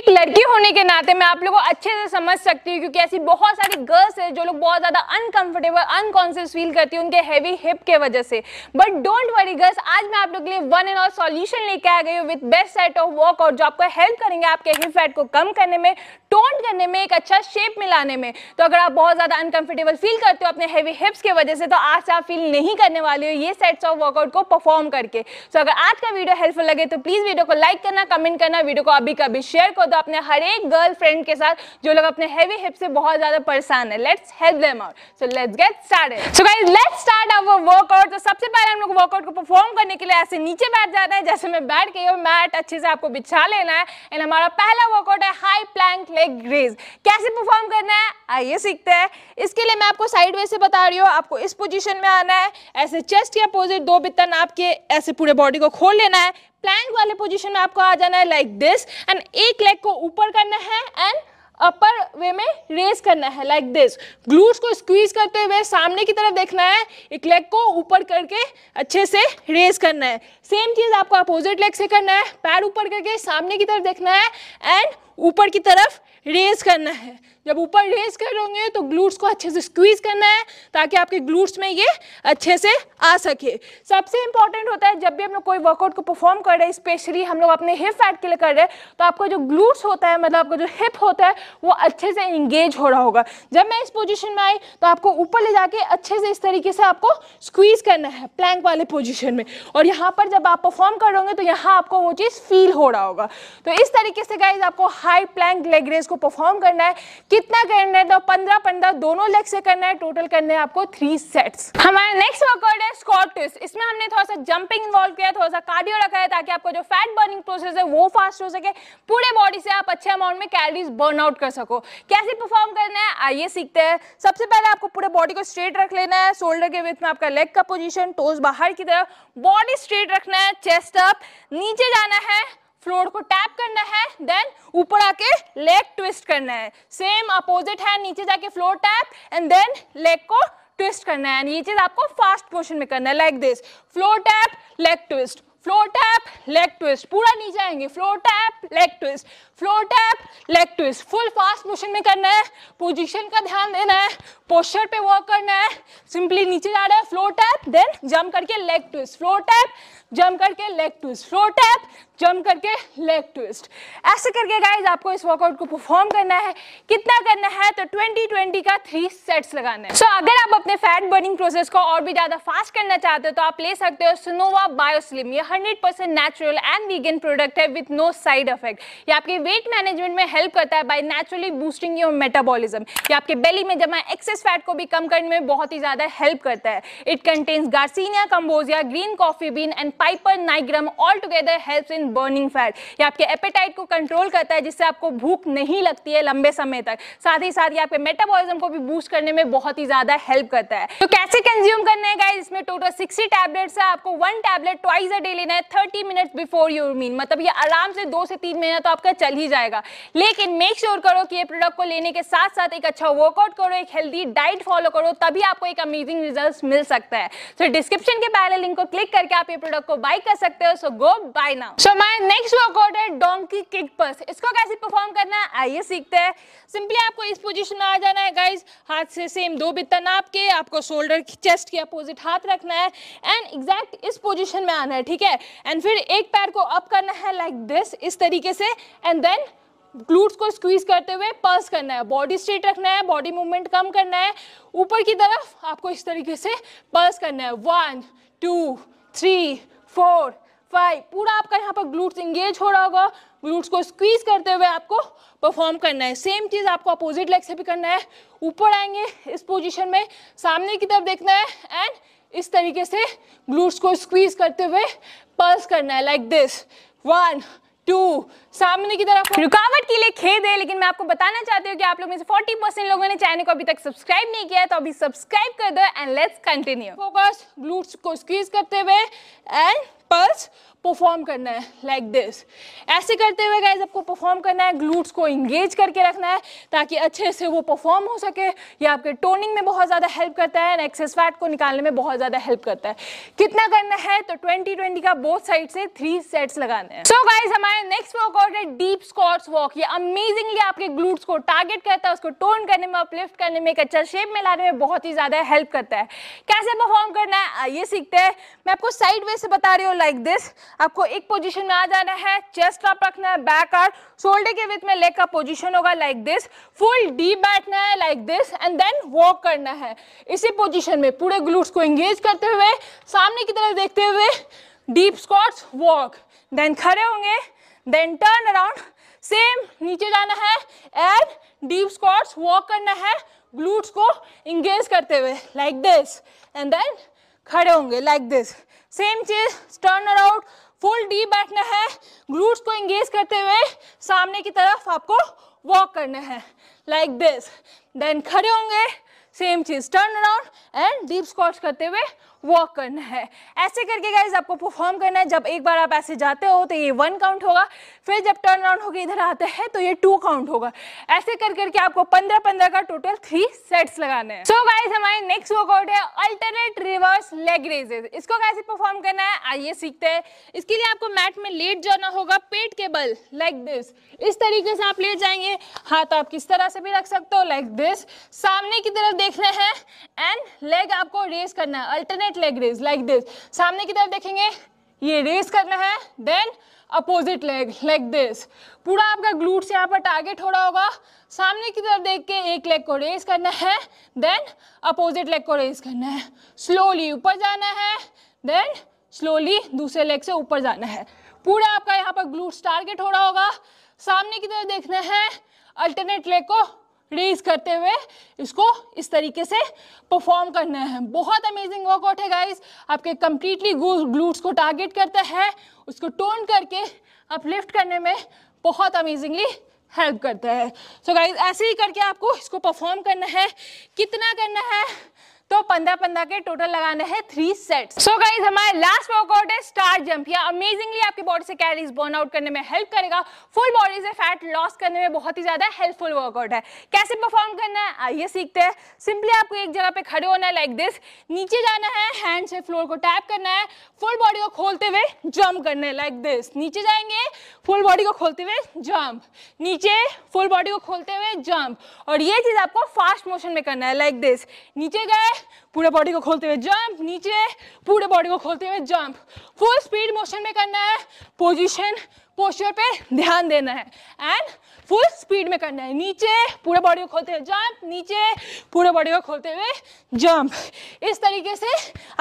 एक लड़की होने के नाते मैं आप लोगों को अच्छे से समझ सकती हूँ क्योंकि ऐसी बहुत सारी गर्ल्स है जो लोग बहुत ज़्यादा अनकंफर्टेबल अनकॉन्सियस फील करती है उनके हैवी हिप के वजह से बट डोंट वरी गर्ल्स आज मैं आप लोग के लिए वन एंड ऑल सॉल्यूशन लेके आ गई हूँ with best set of work और जो आपको हेल्प करेंगे आपके हिप फैट को कम करने में टोन करने में एक अच्छा शेप मिलाने में तो अगर आप बहुत ज़्यादा अनकंफर्टेबल फील करते हो अपने हैवी हिप्स के वजह से तो आज से आप फील नहीं करने वाले हो ये सेट्स ऑफ वर्कआउट को परफॉर्म करके तो अगर आज का वीडियो हेल्पफुल लगे तो प्लीज़ वीडियो को लाइक करना कमेंट करना वीडियो को अभी कभी शेयर कर तो अपने हर एक गर्ल फ्रेंड के साथ जो लोग अपने हेवी हिप से बहुत ज्यादा परेशान है let's help them out so let's get started so guys let's start our workout तो सबसे पहले हम लोग वर्कआउट को परफॉर्म करने के लिए ऐसे नीचे बैठ जाते हैं जैसे मैं बैठ गई हूँ मैट अच्छे से आपको बिछा लेना है एंड हमारा पहला वर्कआउट है हाई प्लैंक लेग रेज कैसे परफॉर्म करना है आइए सीखते हैं इसके लिए मैं आपको साइड वे से बता रही हूँ आपको इस पोजीशन में आना है ऐसे चेस्ट या अपोजिट दो बितन आपके ऐसे पूरे बॉडी को खोल लेना है प्लैंक वाले पोजीशन में आपको आ जाना है लाइक दिस एंड एक लेग को ऊपर करना है एंड अपर वे में रेस करना है लाइक दिस ग्लूस को स्क्वीज करते हुए सामने की तरफ देखना है एक लेग को ऊपर करके अच्छे से रेस करना है सेम चीज आपको अपोजिट लेग से करना है पैर ऊपर करके सामने की तरफ देखना है एंड ऊपर की तरफ रेज करना है जब ऊपर रेज करोगे तो ग्लूट्स को अच्छे से स्क्वीज करना है ताकि आपके ग्लूट्स में ये अच्छे से आ सके सबसे इंपॉर्टेंट होता है जब भी हम लोग कोई वर्कआउट को परफॉर्म कर रहे हैं स्पेशली हम लोग अपने हिप फैट के लिए कर रहे हैं तो आपका जो ग्लूट्स होता है मतलब आपका जो हिप होता है वो अच्छे से इंगेज हो रहा होगा जब मैं इस पोजिशन में आई तो आपको ऊपर ले जाके अच्छे से इस तरीके से आपको स्क्वीज करना है प्लैंक वाले पोजिशन में और यहाँ पर जब आप परफॉर्म करोगे तो यहाँ आपको वो चीज़ फील हो रहा होगा तो इस तरीके से गाइज आपको high high plank leg raise को परफॉर्म करना है कितना करना है तो पंद्रह पंद्रह दोनों लेग से करना है टोटल करना है आपको थ्री सेट्स हमारा नेक्स्ट वर्कआउट है स्कॉट इसमें हमने थोड़ा सा जंपिंग इन्वॉल्व किया थोड़ा सा कार्डियो रखा है ताकि आपका जो फैट बर्निंग प्रोसेस है वो फास्ट हो सके पूरे बॉडी से आप अच्छे अमाउंट में कैलरीज बर्न आउट कर सको कैसे परफॉर्म करना है आइए सीखते हैं सबसे पहले आपको पूरे बॉडी को स्ट्रेट रख लेना है शोल्डर के विथ में आपका लेग का पोजिशन टोज बाहर की तरफ बॉडी स्ट्रेट रखना है चेस्ट अप नीचे जाना है फ्लोर को टैप करना है देन ऊपर आके लेग ट्विस्ट करना है सेम अपोजिट है नीचे जाके floor tap and then leg को ट्विस्ट करना है ये चीज आपको फास्ट मोशन में करना है like this floor tap leg twist floor tap leg twist पूरा नीचे आएंगे floor tap leg twist floor tap leg twist full fast motion में करना है पोजीशन का ध्यान देना है पोस्टर पे वर्क करना है सिंपली नीचे जा रहा है फ्लोर टैप देन जम करके लेग ट्विस्ट फ्लोर टैप जम करके लेग ट्विस्ट फ्लोर टैप जम करके लेग ट्विस्ट ऐसे करके गाइज आपको इस वर्कआउट को परफॉर्म करना है कितना करना है तो 2020 का थ्री सेट्स लगाना है सो so, अगर आप अपने फैट बर्निंग प्रोसेस को और भी ज्यादा फास्ट करना चाहते हो तो आप ले सकते हो सुनोवा बायोस्लिम ये 100% नेचुरल एंड वीगन प्रोडक्ट है विथ नो साइड इफेक्ट ये आपके वेट मैनेजमेंट में हेल्प करता है by naturally boosting your metabolism ये आपके बेली में जमा एक्सेस फैट को भी कम करने में बहुत ही ज़्यादा हेल्प करता है it contains garcinia cambogia green coffee bean and piper nigrum all together help in burning fat ये आपके एपेटाइट को कंट्रोल करता है जिससे आपको भूख नहीं लगती है लंबे समय तक साथ ही साथ ये आपके मेटाबॉलिज्म को भी बूस्ट करने में बहुत ही ज़्यादा हेल्प करता है तो कैसे कंज्यूम करने है इसमें टोटल सिक्सटी टैबलेट्स है आपको one tablet twice a daily लेना है thirty minute before your meal मतलब ये आराम से दो से तीन महीना तो आपका चल ही जाएगा लेकिन मेक श्योर sure करो कि ये प्रोडक्ट को लेने के साथ साथ एक अच्छा वर्कआउट करो एक हेल्दी डाइट फॉलो करो तभी आपको एक अमेजिंग रिजल्ट मिल सकता है सो डिस्क्रिप्शन के पहले लिंक को क्लिक करके आप ये प्रोडक्ट को बाय कर सकते हो so go buy now so my next workout है डोंकी किक पर्स इसको कैसे परफॉर्म करना है आइए सीखते हैं सिंपली आपको इस पोजिशन में आ जाना है गाइज हाथ से सेम दो बितन आपके आपको शोल्डर चेस्ट के अपोजिट हाथ रखना है एंड एग्जैक्ट इस पोजिशन में आना है ठीक है है एंड फिर एक पैर को अप करना है लाइक like दिस इस तरीके से एंड देन ग्लूट्स को स्क्वीज करते हुए पल्स करना है बॉडी स्ट्रेट रखना है बॉडी मूवमेंट कम करना है ऊपर की तरफ आपको इस तरीके से पल्स करना है one two three four five पूरा आपका यहाँ पर ग्लूट्स इंगेज हो रहा होगा ग्लूट्स को स्क्वीज करते हुए आपको परफॉर्म करना है सेम चीज आपको अपोजिट लेग से भी करना है ऊपर आएंगे इस पोजिशन में सामने की तरफ देखना है एंड इस तरीके से ग्लूट्स को स्क्वीज करते हुए पल्स करना है लाइक दिस वन टू सामने की तरफ रुकावट के लिए खेद है लेकिन मैं आपको बताना चाहती हूँ कि आप लोग में से 40 परसेंट लोगों ने चैनल को अभी तक सब्सक्राइब नहीं किया है तो अभी सब्सक्राइब कर दो and let's continue focus glutes को स्क्वीज करते हुए एंड पल्स परफॉर्म करना है लाइक like दिस ऐसे करते हुए गाइज आपको परफॉर्म करना है ग्लूट्स को इंगेज करके रखना है ताकि अच्छे से वो परफॉर्म हो सके ये आपके टोनिंग में बहुत ज़्यादा हेल्प करता है एंड एक्सेस फैट को निकालने में बहुत ज़्यादा हेल्प करता है कितना करना है तो ट्वेंटी ट्वेंटी का बोथ साइड से थ्री सेट्स लगाने हैं सो गाइज हमारे नेक्स्ट वर्कआउट है डीप स्कॉट्स वॉक ये अमेजिंगली आपके ग्लूट्स को टारगेट करता है उसको टोन करने में अपलिफ्ट करने में एक अच्छा शेप में लाने में बहुत ही ज़्यादा हेल्प करता है कैसे परफॉर्म करना है ये सीखते हैं मैं आपको साइड वे से बता रही हूँ लाइक दिस आपको एक पोजीशन में आ जाना है चेस्ट आप रखना है बैक आर शोल्डर के विथ में लेग का पोजीशन होगा लाइक दिस फुल डीप बैठना है like this and then walk करना है इसी पोजीशन में पूरे ग्लूट्स को एंगेज करते हुए सामने की तरफ देखते हुए डीप स्क्वाट्स वॉक देन खड़े होंगे देन टर्न अराउंड सेम नीचे जाना है एंड डीप स्क्वाट्स वॉक करना है ग्लूट्स को इंगेज करते हुए लाइक दिस एंड देन खड़े होंगे लाइक दिस सेम चीज टर्न अराउंड फुल डीप बैठना है ग्लूट्स को एंगेज करते हुए सामने की तरफ आपको वॉक करना है लाइक दिस देन खड़े होंगे सेम चीज turn around and deep squats करते हुए वॉक करना है ऐसे करके गाइज आपको परफॉर्म करना है जब एक बार आप ऐसे जाते हो तो ये वन काउंट होगा फिर जब टर्न अराउंड होकर इधर आते हैं तो ये टू काउंट होगा ऐसे कर करके आपको पंद्रह पंद्रह का टोटल थ्री सेट्स लगाने हैं सो गाइज हमारे नेक्स्ट वर्कआउट है अल्टरनेट रिवर्स लेग रेजेस इसको कैसे परफॉर्म करना है आइए सीखते हैं इसके लिए आपको मैट में लेट जाना होगा पेट के बल लाइक दिस इस तरीके से आप लेट जाएंगे हाथ आप किस तरह से भी रख सकते हो लाइक दिस सामने की तरफ देखना है एंड लेग आपको रेस करना है alternate straight leg raise like this सामने की तरफ देखेंगे ये रेस करना है then opposite leg like this पूरा आपका ग्लूट्स यहाँ पर टारगेट हो रहा होगा सामने की तरफ देख के एक लेग को रेस करना है देन अपोजिट लेग को रेस करना है स्लोली ऊपर जाना है देन स्लोली दूसरे लेग से ऊपर जाना है पूरा आपका यहाँ पर ग्लूट्स टारगेट हो रहा होगा सामने की तरफ देखना है अल्टरनेट लेग को रेज करते हुए इसको इस तरीके से परफॉर्म करना है बहुत अमेजिंग वर्कआउट है गाइस आपके कम्प्लीटली ग्लूट्स को टारगेट करता है उसको टोन करके अपलिफ्ट करने में बहुत अमेजिंगली हेल्प करता है सो so गाइज ऐसे ही करके आपको इसको परफॉर्म करना है कितना करना है तो पंद्रह पंद्रह के टोटल लगाने हैं थ्री सेट सो गाइज हमारे लास्ट वर्कआउट है स्टार जंप या अमेजिंगली आपकी बॉडी से कैलरीज बर्न आउट करने में हेल्प करेगा फुल बॉडी से फैट लॉस करने में बहुत ही ज्यादा हेल्पफुल वर्कआउट है कैसे परफॉर्म करना है आइए सीखते हैं सिंपली आपको एक जगह पे खड़े होना है लाइक दिस नीचे जाना है हैंड से फ्लोर को टैप करना है फुल बॉडी को खोलते हुए जंप करना है लाइक दिस नीचे जाएंगे फुल बॉडी को खोलते हुए जंप नीचे फुल बॉडी को खोलते हुए जंप और ये चीज आपको फास्ट मोशन में करना है लाइक दिस नीचे गए पूरे बॉडी को खोलते हुए जंप नीचे पूरे बॉडी को खोलते हुए जंप फुल स्पीड मोशन में करना है पोजीशन पोस्चर पे ध्यान देना है एंड फुल स्पीड में करना है नीचे पूरे बॉडी को खोलते हुए जंप नीचे पूरे बॉडी को खोलते हुए जंप इस तरीके से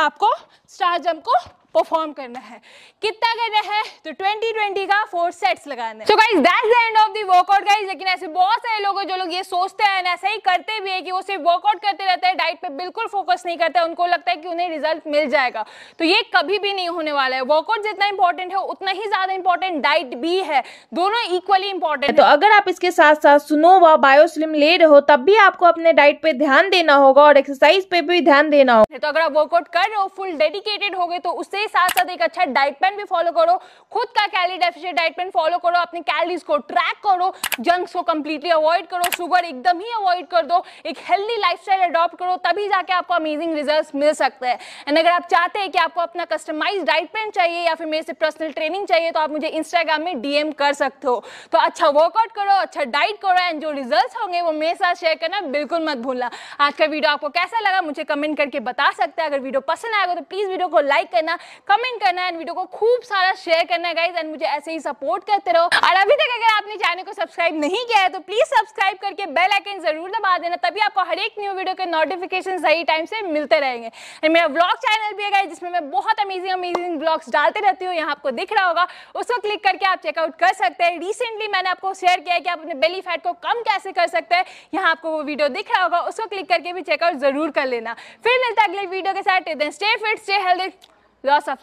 आपको स्टार जंप को परफॉर्म करना है कितना करना है तो 2020 का फोर सेट्स लगाना है so guys that's the end of the workout guys लेकिन ऐसे बहुत सारे लोग हैं जो लोग ये सोचते हैं ऐसा ही करते भी है कि वो सिर्फ वर्कआउट करते रहते हैं डाइट पे बिल्कुल फोकस नहीं करते उनको लगता है कि उन्हें रिजल्ट मिल जाएगा तो ये कभी भी नहीं होने वाला है वर्कआउट जितना इंपॉर्टेंट है उतना ही ज्यादा इंपॉर्टेंट डाइट भी है दोनों इक्वली इंपॉर्टेंट तो अगर आप इसके साथ साथ सुनो सुनोवा बायोस्लिम ले रहे हो तब भी आपको अपने डाइट पे ध्यान देना होगा और एक्सरसाइज पे भी ध्यान देना होगा तो अगर आप वर्कआउट कर रहे हो फुल डेडिकेटेड हो गए तो उससे उसके साथ साथ एक अच्छा डाइट प्लान भी फॉलो करो खुद का calorie deficit diet plan follow करो अपनी कैलरीज को ट्रैक करो जंक्स को कंप्लीटली अवॉइड करो शुगर एकदम ही अवॉइड कर दो एक हेल्दी लाइफस्टाइल अडॉप्ट करो तभी जाके आपको अमेजिंग रिजल्ट मिल सकते हैं एंड अगर आप चाहते हैं कि आपको अपना कस्टमाइज डाइट प्लान चाहिए या फिर मेरे से पर्सनल ट्रेनिंग चाहिए तो आप मुझे इंस्टाग्राम में डीएम कर सकते हो तो अच्छा वर्कआउट करो अच्छा डाइट करो एंड जो रिजल्ट होंगे वो मेरे साथ शेयर करना बिल्कुल मत भूलना आज का वीडियो आपको कैसा लगा मुझे कमेंट करके बता सकते हैं अगर वीडियो पसंद आएगा तो प्लीज़ वीडियो को लाइक करना कमेंट करना है वीडियो को खूब सारा शेयर करना गाइज एंड मुझे ऐसे ही सपोर्ट करते रहो और अभी तक अगर आपने चैनल को सब्सक्राइब नहीं किया है तो प्लीज सब्सक्राइब करके बेल आइकन जरूर दबा देना तभी आपको हर एक न्यू वीडियो के नोटिफिकेशन सही टाइम से मिलते रहेंगे एंड मेरा ब्लॉग चैनल भी है जिसमें मैं बहुत अमेजिंग अमेजिंग ब्लॉग्स डालते रहती हूँ यहाँ आपको दिख रहा होगा उसको क्लिक करके आप चेकआउट कर सकते हैं रिसेंटली मैंने आपको शेयर किया है कि आप अपने बेली फैट को कम कैसे कर सकते हैं यहाँ आपको वो वीडियो दिख रहा होगा उसको क्लिक करके भी चेकआउट जरूर कर लेना फिर मिलता है अगले वीडियो के साथ stay fit stay health loss of